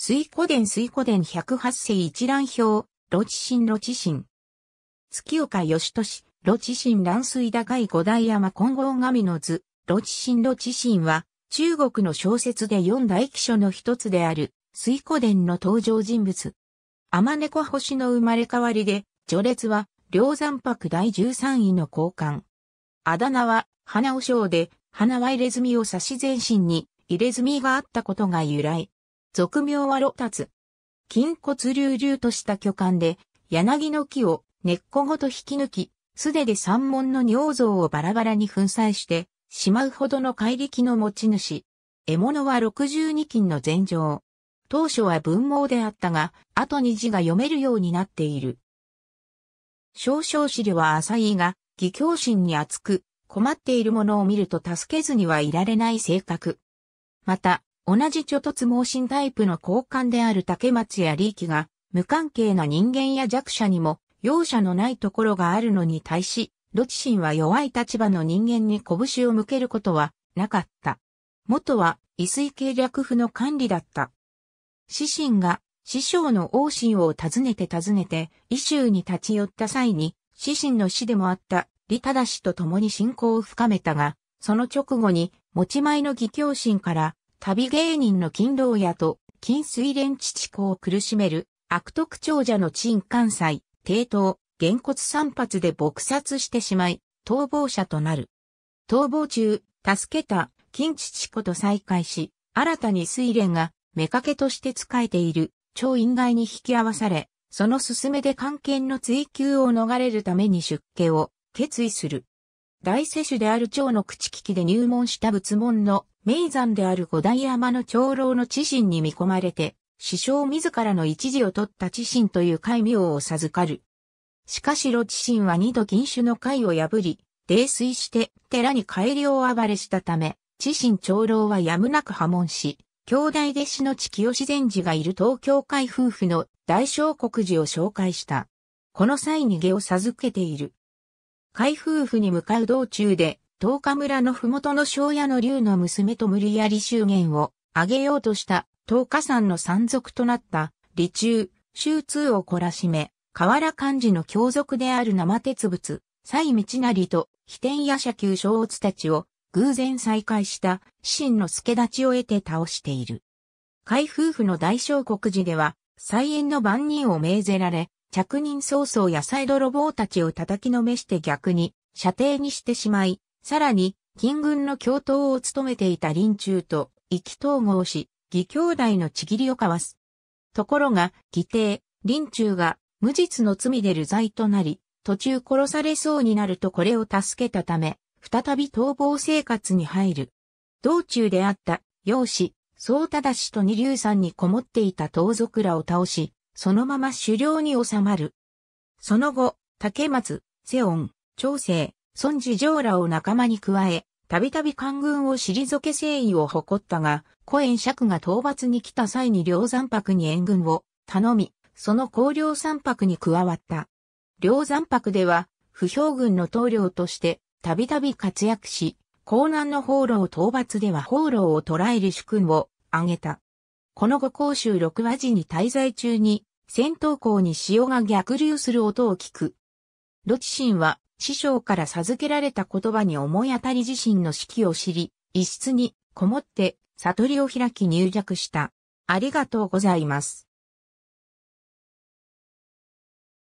水古殿水古殿108世一覧表、露地神露地神。月岡義俊、露地神乱水高い五大山混合神の図、露地神露地神は、中国の小説で四大記書の一つである、水古殿の登場人物。天猫星の生まれ変わりで、序列は、梁山泊第13位の交換。あだ名は、花尾章で、花は入れ墨を指し全身に、入れ墨があったことが由来。俗名は露達。筋骨隆々とした巨漢で、柳の木を根っこごと引き抜き、素手で山門の尿像をバラバラに粉砕して、しまうほどの怪力の持ち主。獲物は62金の禅状。当初は文盲であったが、後に字が読めるようになっている。少々資料は浅いが、義教心に厚く、困っているものを見ると助けずにはいられない性格。また、同じ諸突盲信タイプの交換である竹松やリーキが、無関係な人間や弱者にも、容赦のないところがあるのに対し、ロチシンは弱い立場の人間に拳を向けることはなかった。元は、異水系略府の管理だった。師神が、師匠の王神を訪ねて訪ねて、異州に立ち寄った際に、師神の師でもあった、李忠氏と共に信仰を深めたが、その直後に、持ち前の義教心から、旅芸人の金労屋と金水蓮父子を苦しめる悪徳長者の陳関西、帝当。原骨散髪で撲殺してしまい、逃亡者となる。逃亡中、助けた金父子と再会し、新たに水蓮が妾として仕えている超院外に引き合わされ、その勧めで関係の追求を逃れるために出家を決意する。大世主である長の口利きで入門した仏門の名山である五代山の長老の知心に見込まれて、師匠自らの一時を取った知心という戒名を授かる。しかし、露知心は二度禁酒の会を破り、泥酔して寺に帰りを暴れしたため、知心長老はやむなく破門し、兄弟弟子の地清善寺がいる東京会夫婦の大小国寺を紹介した。この際に下を授けている。海夫婦に向かう道中で、十日村の麓の庄屋の竜の娘と無理やり祝言をあげようとした十日山の山賊となった李中、周通を懲らしめ、河原漢字の教族である生鉄仏、蔡道成と飛天夜社旧小乙たちを偶然再会した神の助立ちを得て倒している。海夫婦の大小国寺では、再演の番人を命ぜられ、着任早々野菜泥棒たちを叩きのめして逆に、射程にしてしまい、さらに、金軍の教頭を務めていた林中と意気統合し、義兄弟のちぎりを交わす。ところが、義弟、林中が無実の罪で流罪となり、途中殺されそうになるとこれを助けたため、再び逃亡生活に入る。道中であった、楊子・宗忠氏と二さ山にこもっていた盗賊らを倒し、そのまま狩猟に収まる。その後、竹松、瀬音、長生、孫次上らを仲間に加え、たびたび官軍を退け誠意を誇ったが、古円釈が討伐に来た際に両山泊に援軍を頼み、その高領山泊に加わった。両山泊では、不評軍の統領として、たびたび活躍し、江南の放浪討伐では放浪を捕らえる主君を挙げた。この後甲州六和寺に滞在中に、戦闘校に潮が逆流する音を聞く。ロチシンは師匠から授けられた言葉に思い当たり自身の指揮を知り、一室にこもって悟りを開き入弱した。ありがとうございます。